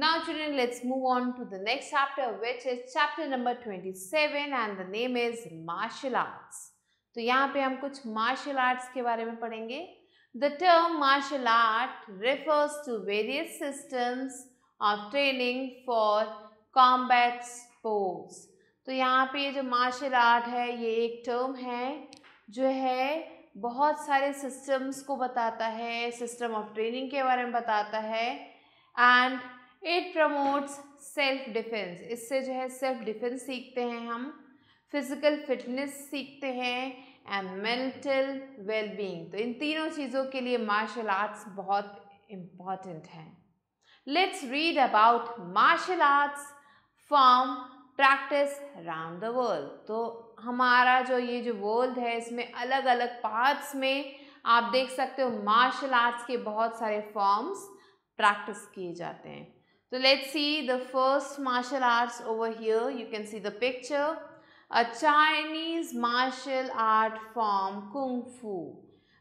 Now children, let's move on to the next chapter which is chapter number 27 and the name is martial arts. तो यहाँ पे हम कुछ martial arts के बारे में पढ़ेंगे The term martial art refers to various systems of training for combat sports. तो यहाँ पे ये जो martial art है ये एक term है जो है बहुत सारे सिस्टम्स को बताता है सिस्टम ऑफ ट्रेनिंग के बारे में बताता है and it promotes self defence इससे जो है सेल्फ डिफेंस सीखते हैं हम फिज़िकल फिटनेस सीखते हैं एंड मेंटल वेलबींग तो इन तीनों चीज़ों के लिए मार्शल आर्ट्स बहुत इम्पॉर्टेंट हैं let's read about martial arts form practice round the world तो हमारा जो ये जो वर्ल्ड है इसमें अलग अलग पार्ट्स में आप देख सकते हो मार्शल आर्ट्स के बहुत सारे फॉर्म्स प्रैक्टिस किए जाते हैं So let's see the first martial arts over here. You can see the picture. A Chinese martial art form Kung Fu.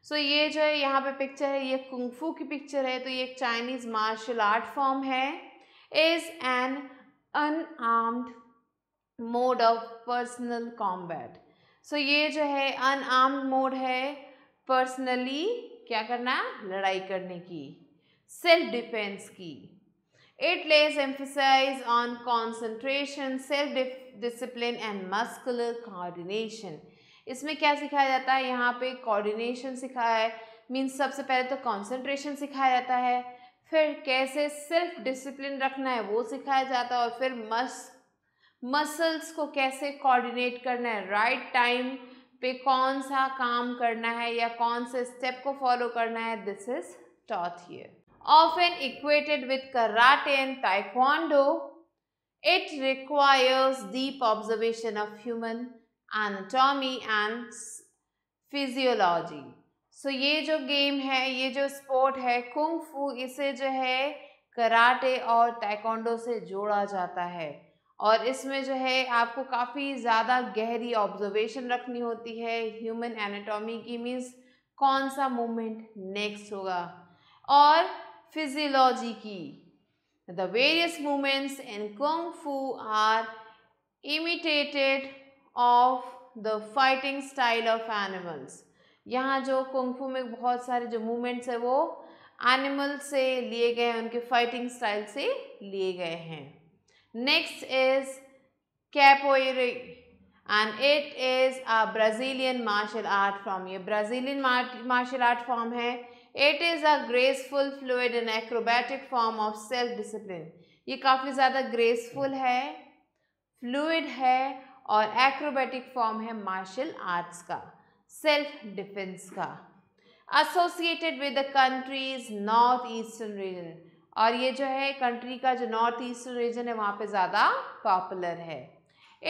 So so ये जो है यहाँ पे पिक्चर है ये कुंग फू की पिक्चर है तो ये एक चाइनीज़ मार्शल आर्ट फॉर्म है is an unarmed mode of personal combat so ये जो है अनआर्म्ड मोड है पर्सनली क्या करना लड़ाई करने की सेल्फ डिफेंस की It lays emphasis on concentration, self-discipline and muscular coordination. इसमें क्या सिखाया जाता है यहाँ पे coordination सिखाया है मीन्स सबसे पहले तो कॉन्सेंट्रेशन सिखाया जाता है फिर कैसे सेल्फ डिसिप्लिन रखना है वो सिखाया जाता है और फिर मस मसल्स को कैसे कोऑर्डिनेट करना है राइट right टाइम पे कौन सा काम करना है या कौन से स्टेप को फॉलो करना है this is taught here often equated with karate and taekwondo, it requires deep observation of human anatomy and physiology. so, ye jo game hai ye jo sport hai kung fu ise jo hai karate aur taekwondo se joda jata hai और इसमें जो है आपको काफ़ी ज़्यादा गहरी observation रखनी होती है ह्यूमन एनाटॉमी की मीन्स कौन सा मूवमेंट नेक्स्ट होगा और physiology की. The various movements in Kung Fu are imitated of the fighting style of animals. यहाँ जो फू में बहुत सारे जो मूवमेंट्स है वो एनिमल से लिए गए हैं उनके फाइटिंग स्टाइल से लिए गए हैं next is capoeira and it is a Brazilian martial art form ये ब्राज़ीलियन मार्शल आर्ट फॉर्म है it is a graceful fluid and acrobatic form of self discipline ये काफ़ी ज़्यादा ग्रेसफुल है फ्लूड है और एक्रोबैटिक फॉर्म है मार्शल आर्ट्स का सेल्फ डिफेंस का associated with the countries north eastern region और ये जो है कंट्री का जो नॉर्थ ईस्टर्न रीजन है वहाँ पे ज़्यादा पॉपुलर है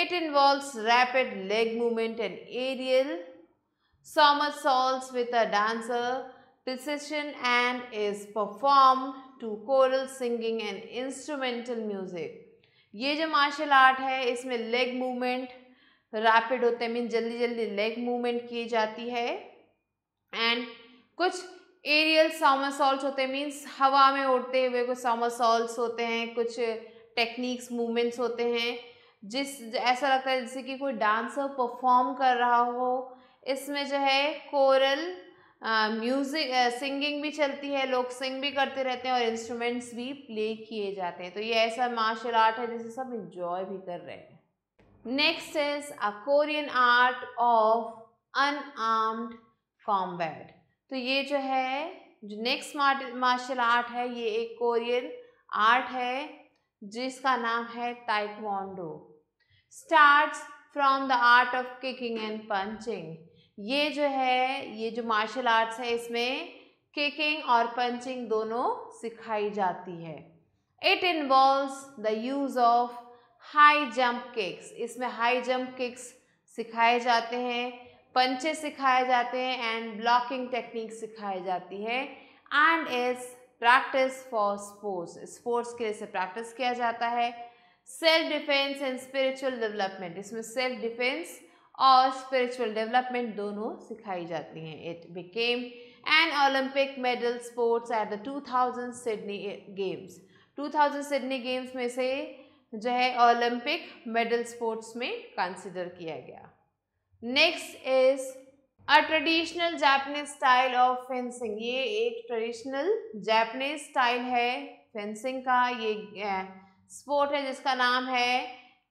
it involves rapid leg movement and aerial salts with a dancer precision and is performed to choral singing and instrumental music. ये जो मार्शल आर्ट है इसमें लेग मूवमेंट रैपिड होते हैं मीन जल्दी जल्दी लेग मूवमेंट की जाती है एंड कुछ एरियल सामरसॉल्ट होते हैं मीन्स हवा में उड़ते हुए कुछ सामरसॉल्ट होते हैं कुछ टेक्निक्स मूवमेंट्स होते हैं जिस ऐसा लगता है जैसे कि कोई डांसर परफॉर्म कर रहा हो इसमें जो है कोरल म्यूज़िक सिंगिंग भी चलती है लोग सिंग भी करते रहते हैं और इंस्ट्रूमेंट्स भी प्ले किए जाते हैं तो ये ऐसा मार्शल आर्ट है जिसे सब इन्जॉय भी कर रहे हैं next is a Korean art of unarmed combat तो ये जो है जो नेक्स्ट मार्शल आर्ट है ये एक कोरियन आर्ट है जिसका नाम है taekwondo starts from the art of kicking and punching ये जो है ये जो मार्शल आर्ट्स है इसमें किकिंग और पंचिंग दोनों सिखाई जाती है it involves the use of high jump kicks इसमें हाई जंप किक्स सिखाए जाते हैं पंचे सिखाए जाते हैं एंड ब्लॉकिंग टेक्निक सिखाई जाती है and is practice for sports sports के लिए प्रैक्टिस किया जाता है self defence and spiritual development इसमें सेल्फ डिफेंस और स्पिरिचुअल डेवलपमेंट दोनों सिखाई जाती हैं it became an Olympic medal sports at the 2000 Sydney games 2000 Sydney games में से जो है ओलंपिक मेडल स्पोर्ट्स में कंसिडर किया गया next is a traditional Japanese style of fencing ये एक ट्रेडिशनल जापनीज स्टाइल है फेंसिंग का ये स्पोर्ट है जिसका नाम है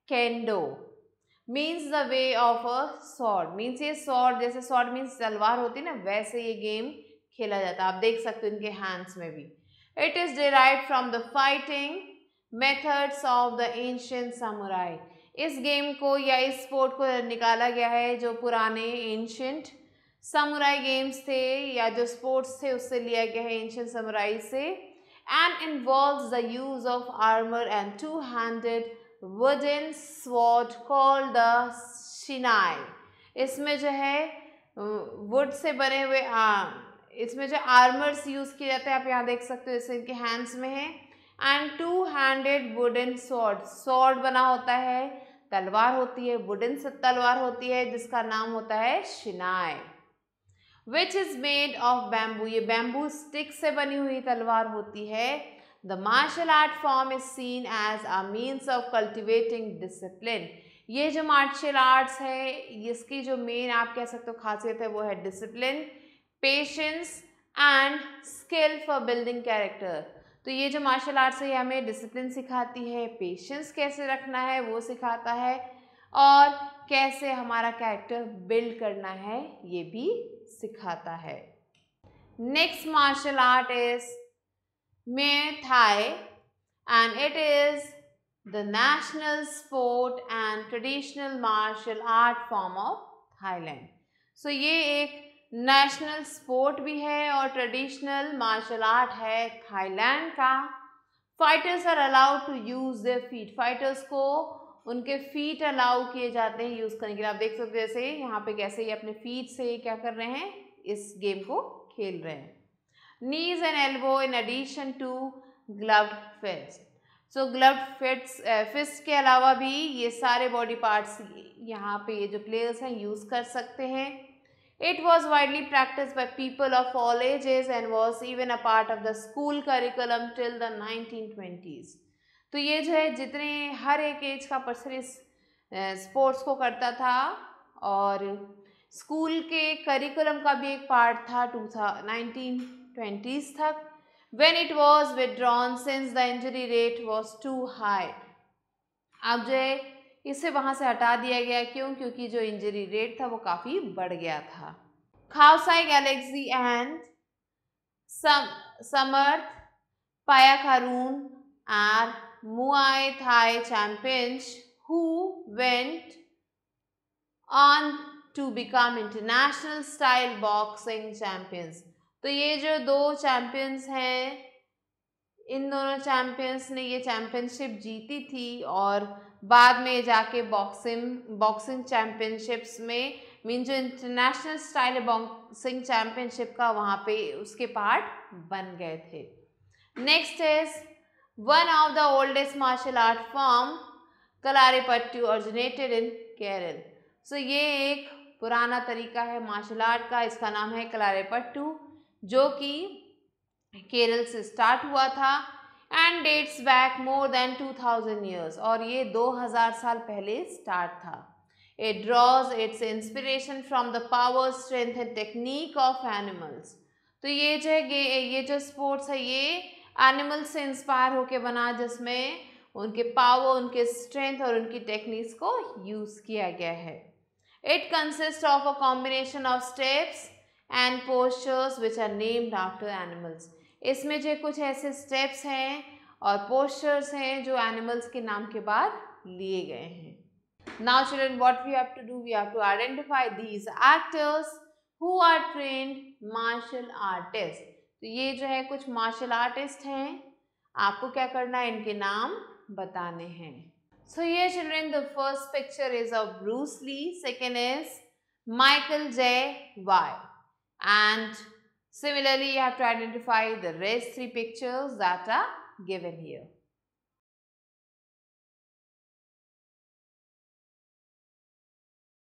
kendo means the way of a sword means ये सॉर्ड जैसे सॉर्ड मीन्स तलवार होती है ना वैसे ये गेम खेला जाता है आप देख सकते हो इनके हैंड्स में भी it is derive from the fighting methods of the ancient samurai इस गेम को या इस स्पोर्ट को निकाला गया है जो पुराने एंशंट समुराई गेम्स थे या जो स्पोर्ट्स थे उससे लिया गया है एंशंट समुराई से and involve the use of armour and two handed wooden sword call the shinai इसमें जो है वुड से बने हुए इसमें जो आर्मर्स यूज़ किए जाते हैं आप यहाँ देख सकते हो जैसे इनके हैंड्स में है and two handed wooden sword sword बना होता है तलवार होती है वुडन से तलवार होती है जिसका नाम होता है shinai which is made of bamboo ये बैम्बू स्टिक से बनी हुई तलवार होती है The martial art form is seen as a means of cultivating discipline. ये जो मार्शल आर्ट्स है इसकी जो मेन आप कह सकते हो खासियत है वो है discipline patience and skill for building character तो ये जो मार्शल आर्ट्स है ये हमें डिसिप्लिन सिखाती है पेशेंस कैसे रखना है वो सिखाता है और कैसे हमारा कैरेक्टर बिल्ड करना है ये भी सिखाता है next martial art is Muay Thai and it is the national sport and traditional martial art form of Thailand. So ये एक national sport भी है और traditional martial art है Thailand का Fighters are allowed to use their feet. Fighters को उनके feet allow किए जाते हैं use करने के लिए आप देख सकते हैं जैसे यहाँ पे कैसे ये अपने feet से क्या कर रहे हैं इस game को खेल रहे हैं knees and elbow in addition to gloved fist so gloved ग्लव्ड uh, fist के अलावा भी ये सारे body parts यहाँ पे ये जो players हैं use कर सकते हैं It was widely practiced by people of all ages and was even a part of the school curriculum till the 1920s. तो ये जो है जितने हर एक एज का पर्सन इस स्पोर्ट्स को करता था और स्कूल के करिकुलम का भी एक पार्ट था टू था नाइनटीन ट्वेंटीज़ तक when it was withdrawn since the injury rate was too high अब जो है इसे वहाँ से हटा दिया गया क्यों क्योंकि जो इंजरी रेट था वो काफ़ी बढ़ गया था खाउसाई Galaxy and Samart Payakaroon are Muay Thai champions who went on to become international style boxing champions तो ये जो दो चैम्पियंस हैं इन दोनों चैम्पियंस ने ये चैम्पियनशिप जीती थी और बाद में जाके बॉक्सिंग बॉक्सिंग चैम्पियनशिप्स में मीन जो इंटरनेशनल स्टाइल बॉक्सिंग चैम्पियनशिप का वहाँ पे उसके पार्ट बन गए थे next is one of the oldest martial art form Kalaripayattu originated in Kerala so ये एक पुराना तरीका है मार्शल आर्ट का इसका नाम है कलारेपट्टू जो कि केरल से स्टार्ट हुआ था and dates back more than 2000 years और ये 2000 साल पहले स्टार्ट था it draws its inspiration from the power strength and technique of animals तो ये जो है ये जो स्पोर्ट्स है ये एनिमल्स से इंस्पायर होके बना जिसमें उनके पावर उनके स्ट्रेंथ और उनकी टेक्निक्स को यूज़ किया गया है it consist of a combination of steps and postures which are named after animals इसमें जो कुछ ऐसे स्टेप्स हैं और पोस्चर्स हैं जो एनिमल्स के नाम के बाद लिए गए हैं now children what we have to do we have to identify these actors who are trained martial artist तो ये जो है कुछ मार्शल आर्टिस्ट हैं आपको क्या करना है इनके नाम बताने हैं सो ये children the first picture is of Bruce Lee second is Michael Jai White And similarly, you have to identify the rest three pictures that are given here.